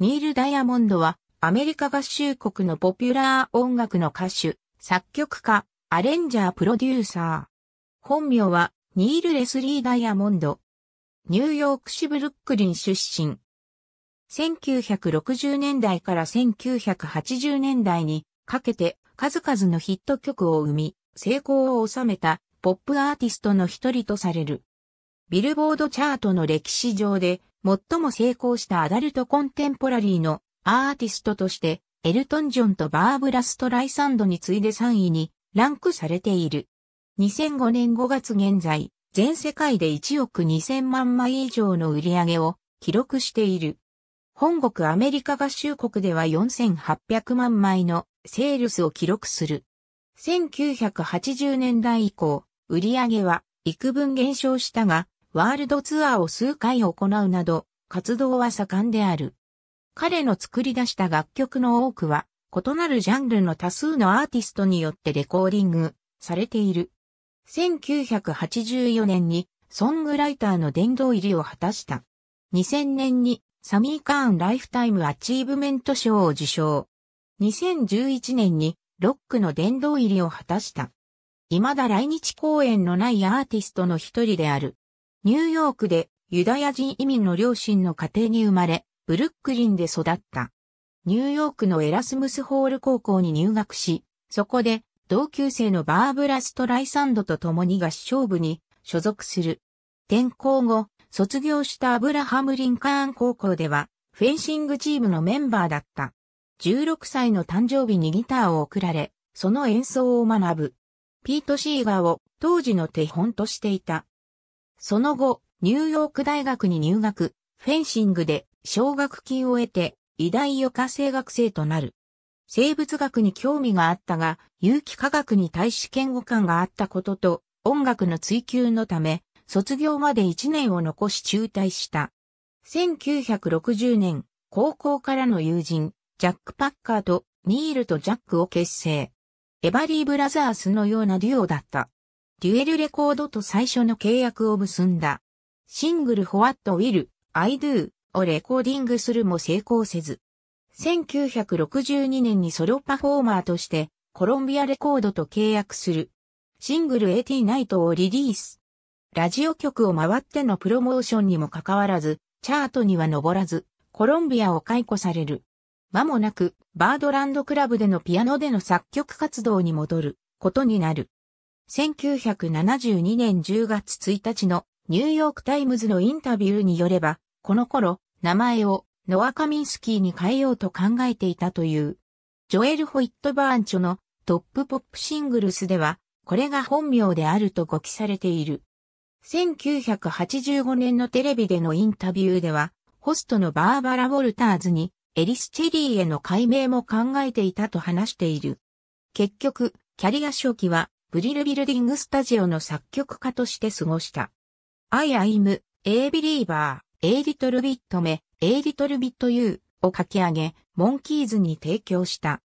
ニール・ダイヤモンドは、アメリカ合衆国のポピュラー音楽の歌手、作曲家、アレンジャープロデューサー。本名は、ニール・レスリー・ダイヤモンド。ニューヨーク市ブルックリン出身。1960年代から1980年代にかけて数々のヒット曲を生み、成功を収めたポップアーティストの一人とされる。ビルボードチャートの歴史上で最も成功したアダルトコンテンポラリーのアーティストとして、エルトン・ジョンとバーブラ・ストライサンドに次いで3位にランクされている。2005年5月現在、全世界で1億2000万枚以上の売り上げを記録している。本国アメリカ合衆国では4800万枚のセールスを記録する。1980年代以降、売り上げは幾分減少したが、ワールドツアーを数回行うなど、活動は盛んである。彼の作り出した楽曲の多くは、異なるジャンルの多数のアーティストによってレコーディングされている。1984年にソングライターの殿堂入りを果たした。2000年にサミー・カーン・ライフタイム・アチーブメント賞を受賞。2011年にロックの殿堂入りを果たした。未だ来日公演のないアーティストの一人である。ニューヨークでユダヤ人移民の両親の家庭に生まれ、ブルックリンで育った。ニューヨークのエラスムスホール高校に入学し、そこで同級生のバーブラ・ストライサンドと共に合唱部に所属する。転校後、卒業したアブラハム・リンカーン高校では、フェンシングチームのメンバーだった。16歳の誕生日にギターを贈られ、その演奏を学ぶ。ピート・シーガーを当時の手本としていたその後、ニューヨーク大学に入学、フェンシングで奨学金を得て、医大予科生学生となる。生物学に興味があったが、有機化学に対し嫌悪感があったことと、音楽の追求のため、卒業まで1年を残し中退した。1960年、高校からの友人、ジャック・パッカーとニールとジャックを結成。エバリー・ブラザースのようなデュオだった。デュエルレコードと最初の契約を結んだ。シングルホワッ What Will I Do をレコーディングするも成功せず。1962年にソロパフォーマーとしてコロンビアレコードと契約する。シングル AT ナイトをリリース。ラジオ局を回ってのプロモーションにもかかわらず、チャートには上らず、コロンビアを解雇される。間もなく、バードランドクラブでのピアノでの作曲活動に戻ることになる。1972年10月1日のニューヨークタイムズのインタビューによれば、この頃、名前をノア・カミンスキーに変えようと考えていたという。ジョエル・ホイットバーンチョのトップポップシングルスでは、これが本名であると語記されている。1985年のテレビでのインタビューでは、ホストのバーバラ・ウォルターズに、エリス・チェリーへの改名も考えていたと話している。結局、キャリア初期はブリルビルディングスタジオの作曲家として過ごした。I am, a believer, a little bit me, a little bit you を書き上げ、モンキーズに提供した。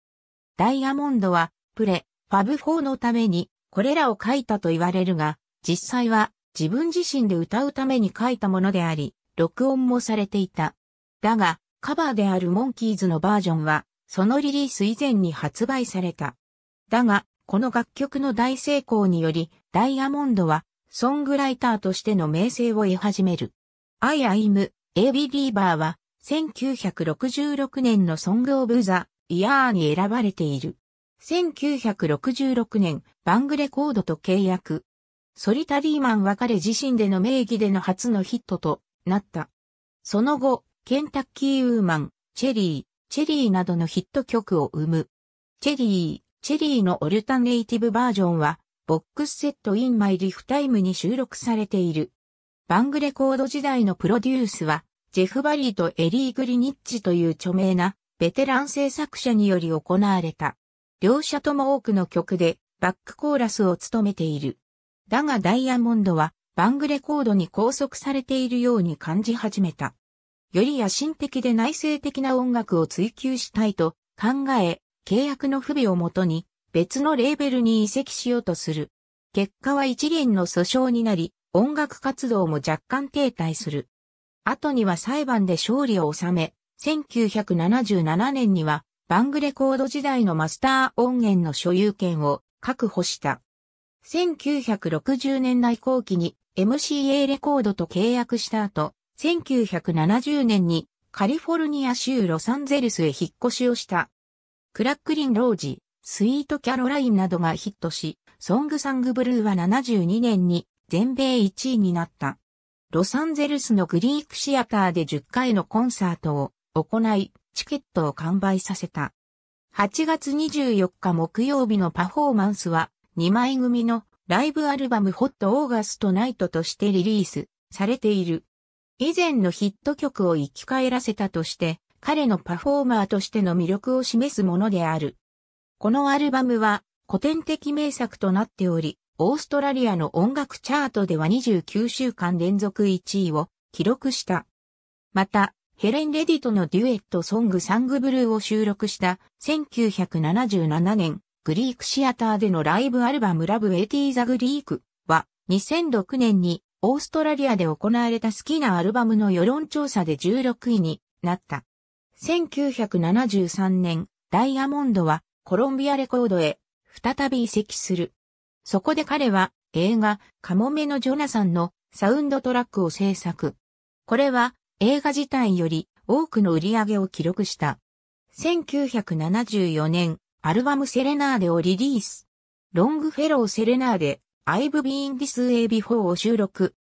ダイヤモンドは、プレ、ファブ4のために、これらを書いたと言われるが、実際は、自分自身で歌うために書いたものであり、録音もされていた。だが、カバーであるモンキーズのバージョンは、そのリリース以前に発売された。だが、この楽曲の大成功により、ダイヤモンドは、ソングライターとしての名声を得始める。アイアイム、エイビ・リーバーは、1966年のソング・オブ・ザ・イヤーに選ばれている。1966年、バングレコードと契約。ソリタリーマンは彼自身での名義での初のヒットとなった。その後、ケンタッキー・ウーマン、チェリー、チェリーなどのヒット曲を生む。チェリー、チェリーのオルタネイティブバージョンは、ボックスセットインマイリフタイムに収録されている。バングレコード時代のプロデュースは、ジェフ・バリーとエリー・グリニッチという著名なベテラン制作者により行われた。両者とも多くの曲でバックコーラスを務めている。だがダイヤモンドはバングレコードに拘束されているように感じ始めた。より野心的で内省的な音楽を追求したいと考え、契約の不備をもとに別のレーベルに移籍しようとする。結果は一連の訴訟になり、音楽活動も若干停滞する。後には裁判で勝利を収め、1977年にはバングレコード時代のマスター音源の所有権を確保した。1960年代後期に MCA レコードと契約した後、1970年にカリフォルニア州ロサンゼルスへ引っ越しをした。クラックリン・ロージ、スイート・キャロラインなどがヒットし、ソング・サング・ブルーは72年に全米1位になった。ロサンゼルスのグリークシアターで10回のコンサートを行い、チケットを完売させた。8月24日木曜日のパフォーマンスは、2枚組のライブアルバムホットオーガストナイトとしてリリースされている。以前のヒット曲を生き返らせたとして、彼のパフォーマーとしての魅力を示すものである。このアルバムは古典的名作となっており、オーストラリアの音楽チャートでは29週間連続1位を記録した。また、ヘレン・レディとのデュエットソングサングブルーを収録した1977年グリークシアターでのライブアルバムラブ・エティ・ザ・グリークは2006年にオーストラリアで行われた好きなアルバムの世論調査で16位になった。1973年、ダイヤモンドはコロンビアレコードへ再び移籍する。そこで彼は映画カモメのジョナサンのサウンドトラックを制作。これは映画自体より多くの売り上げを記録した。1974年、アルバムセレナーデをリリース。ロングフェローセレナーデ、I've been this way before を収録。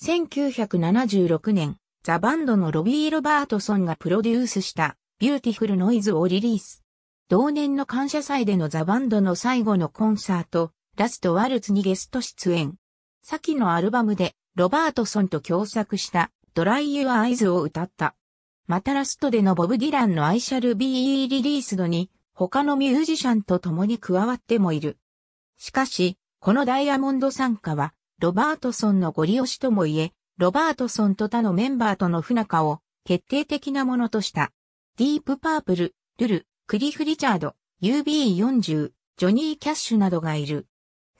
1976年、ザ・バンドのロビー・ロバートソンがプロデュースしたビューティフル・ノイズをリリース。同年の感謝祭でのザ・バンドの最後のコンサート、ラスト・ワルツにゲスト出演。先のアルバムでロバートソンと共作したドライ・ユア・アイズを歌った。またラストでのボブ・ディランのアイシャル・ビー・リリースドに他のミュージシャンと共に加わってもいる。しかし、このダイヤモンド参加はロバートソンのご利用しともいえ、ロバートソンと他のメンバーとの不仲を決定的なものとした。ディープパープル、ルル、クリフ・リチャード、UB40、ジョニー・キャッシュなどがいる。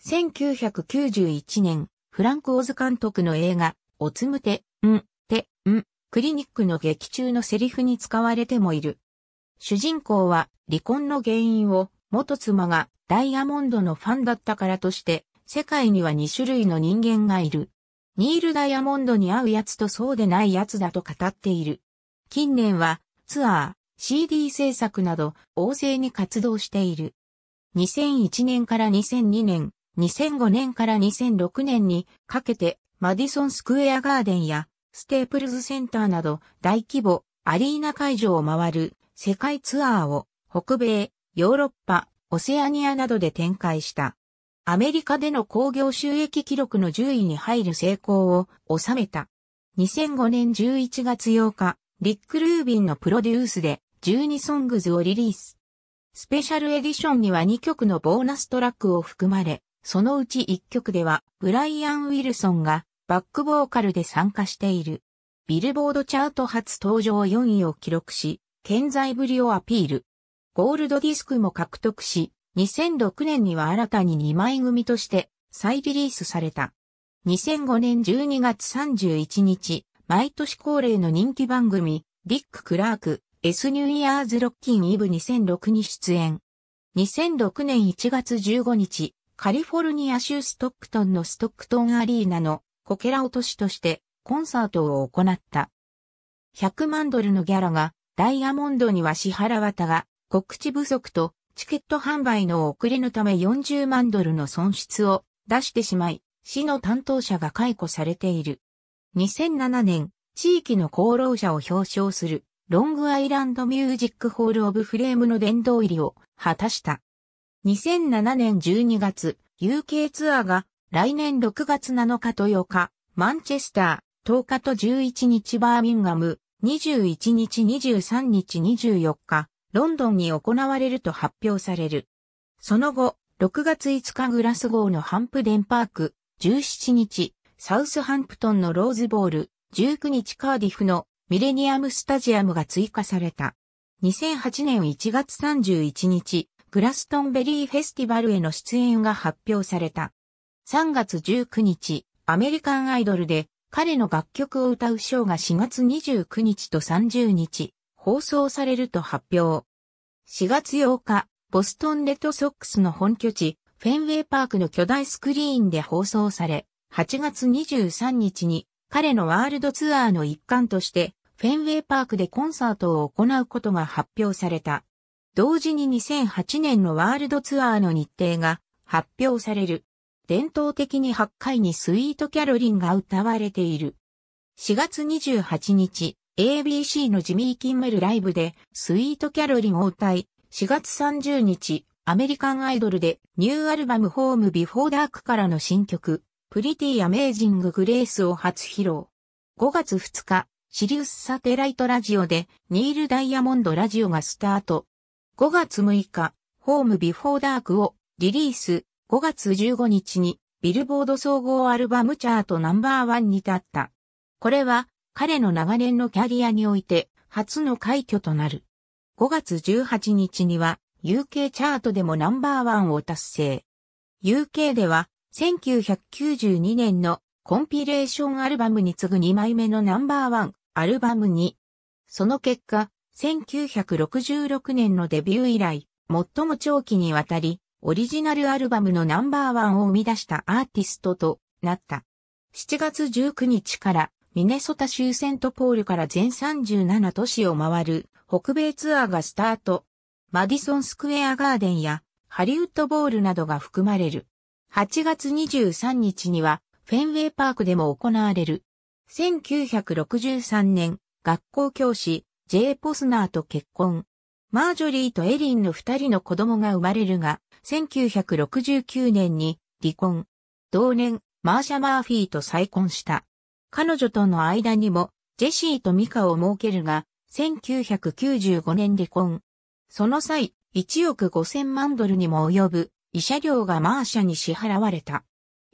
1991年、フランク・オズ監督の映画、おつむて、ん、て、ん、クリニックの劇中のセリフに使われてもいる。主人公は離婚の原因を元妻がダイヤモンドのファンだったからとして世界には2種類の人間がいる。ニール・ダイヤモンドに合うやつとそうでないやつだと語っている。近年はツアー、CD 制作など旺盛に活動している。2001年から2002年、2005年から2006年にかけてマディソンスクエアガーデンやステープルズセンターなど大規模アリーナ会場を回る世界ツアーを北米、ヨーロッパ、オセアニアなどで展開した。アメリカでの興行収益記録の10位に入る成功を収めた。2005年11月8日、リック・ルービンのプロデュースで12ソングズをリリース。スペシャルエディションには2曲のボーナストラックを含まれ、そのうち1曲ではブライアン・ウィルソンがバックボーカルで参加している。ビルボードチャート初登場4位を記録し、健在ぶりをアピール。ゴールドディスクも獲得し、2006年には新たに2枚組として再リリースされた。2005年12月31日、毎年恒例の人気番組、ディック・クラーク、S ニューイヤーズ・ロッキン・イブ2006に出演。2006年1月15日、カリフォルニア州ストックトンのストックトンアリーナのコケラ落としとしてコンサートを行った。100万ドルのギャラがダイヤモンドには支払わたが、告知不足とチケット販売の遅れのため40万ドルの損失を出してしまい、市の担当者が解雇されている。2007年、地域の功労者を表彰するロングアイランドミュージックホールオブフレームの殿堂入りを果たした。2007年12月、UK ツアーが来年6月7日と8日、マンチェスター、10日と11日バーミンガム、21日23日24日、ロンドンに行われると発表される。その後、6月5日グラスゴーのハンプデンパーク、17日、サウスハンプトンのローズボール、19日カーディフのミレニアムスタジアムが追加された。2008年1月31日、グラストンベリーフェスティバルへの出演が発表された。3月19日、アメリカンアイドルで彼の楽曲を歌うショーが4月29日と30日、放送されると発表。4月8日、ボストンレッドソックスの本拠地、フェンウェイパークの巨大スクリーンで放送され、8月23日に彼のワールドツアーの一環として、フェンウェイパークでコンサートを行うことが発表された。同時に2008年のワールドツアーの日程が発表される。伝統的に8回にスイートキャロリンが歌われている。4月28日、ABC のジミー・キンメルライブで、スイート・キャロリンを歌い、4月30日、アメリカンアイドルで、ニューアルバムホームビフォーダークからの新曲、プリティ・アメージング・グレースを初披露。5月2日、シリウスサテライトラジオで、ニール・ダイヤモンドラジオがスタート。5月6日、ホームビフォーダークをリリース。5月15日に、ビルボード総合アルバムチャートナンバーワンに立った。これは、彼の長年のキャリアにおいて初の快挙となる。5月18日には UK チャートでもナンバーワンを達成。UK では1992年のコンピレーションアルバムに次ぐ2枚目のナンバーワンアルバムに。その結果、1966年のデビュー以来、最も長期にわたり、オリジナルアルバムのナンバーワンを生み出したアーティストとなった。7月19日からミネソタ州セントポールから全37都市を回る北米ツアーがスタート。マディソンスクエアガーデンやハリウッドボールなどが含まれる。8月23日にはフェンウェイパークでも行われる。1963年、学校教師、J. ポスナーと結婚。マージョリーとエリンの二人の子供が生まれるが、1969年に離婚。同年、マーシャ・マーフィーと再婚した。彼女との間にも、ジェシーとミカを設けるが、1995年離婚。その際、1億5000万ドルにも及ぶ、慰謝料がマーシャに支払われた。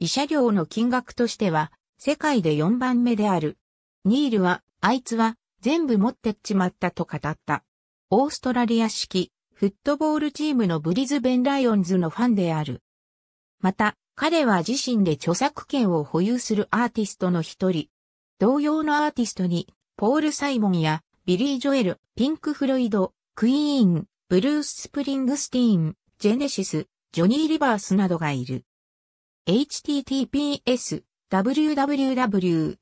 慰謝料の金額としては、世界で4番目である。ニールは、あいつは、全部持ってっちまったと語った。オーストラリア式、フットボールチームのブリズベンライオンズのファンである。また、彼は自身で著作権を保有するアーティストの一人、同様のアーティストに、ポール・サイモンや、ビリー・ジョエル、ピンク・フロイド、クイーン、ブルース・スプリングスティーン、ジェネシス、ジョニー・リバースなどがいる。https www.express.co.uk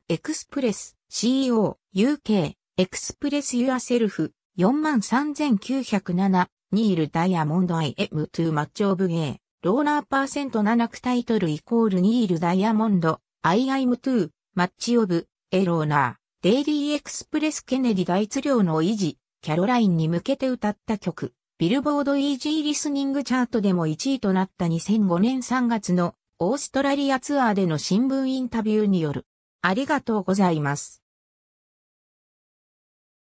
Express Yourself 43907ニールダイヤモンド IM2 マッチオブゲーローナーパーセント7クタイトルイコールニールダイヤモンド IM2 マッチオブエローナー、デイリーエクスプレスケネディ大質量の維持、キャロラインに向けて歌った曲、ビルボードイージーリスニングチャートでも1位となった2005年3月のオーストラリアツアーでの新聞インタビューによる。ありがとうございます。